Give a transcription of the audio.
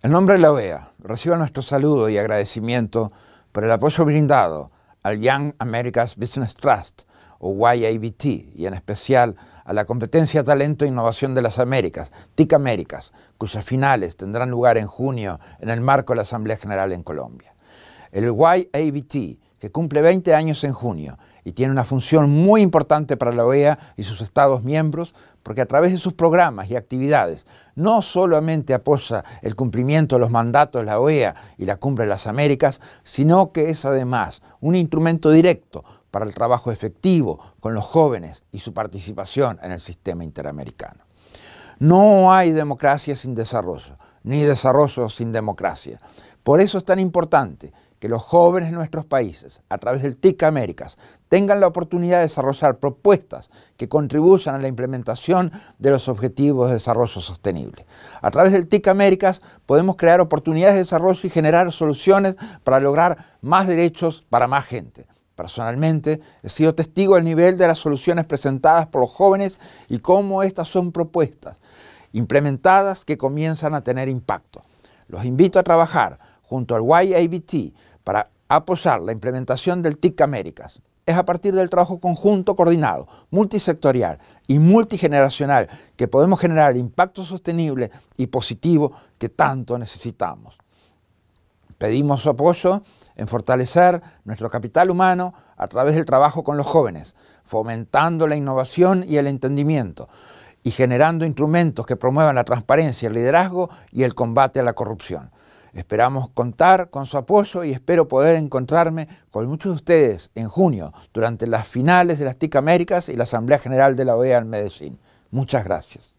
En nombre de la OEA, reciba nuestro saludo y agradecimiento por el apoyo brindado al Young America's Business Trust, o YABT, y en especial a la competencia Talento e Innovación de las Américas, TIC Américas, cuyas finales tendrán lugar en junio en el marco de la Asamblea General en Colombia. El YABT que cumple 20 años en junio y tiene una función muy importante para la OEA y sus Estados miembros, porque a través de sus programas y actividades no solamente apoya el cumplimiento de los mandatos de la OEA y la Cumbre de las Américas, sino que es además un instrumento directo para el trabajo efectivo con los jóvenes y su participación en el sistema interamericano. No hay democracia sin desarrollo, ni desarrollo sin democracia. Por eso es tan importante que los jóvenes de nuestros países, a través del TIC Américas, tengan la oportunidad de desarrollar propuestas que contribuyan a la implementación de los objetivos de desarrollo sostenible. A través del TIC Américas podemos crear oportunidades de desarrollo y generar soluciones para lograr más derechos para más gente. Personalmente, he sido testigo del nivel de las soluciones presentadas por los jóvenes y cómo estas son propuestas implementadas que comienzan a tener impacto. Los invito a trabajar junto al YABT para apoyar la implementación del TIC Américas es a partir del trabajo conjunto, coordinado, multisectorial y multigeneracional que podemos generar impacto sostenible y positivo que tanto necesitamos. Pedimos su apoyo en fortalecer nuestro capital humano a través del trabajo con los jóvenes, fomentando la innovación y el entendimiento y generando instrumentos que promuevan la transparencia, el liderazgo y el combate a la corrupción. Esperamos contar con su apoyo y espero poder encontrarme con muchos de ustedes en junio durante las finales de las TIC Américas y la Asamblea General de la OEA en Medellín. Muchas gracias.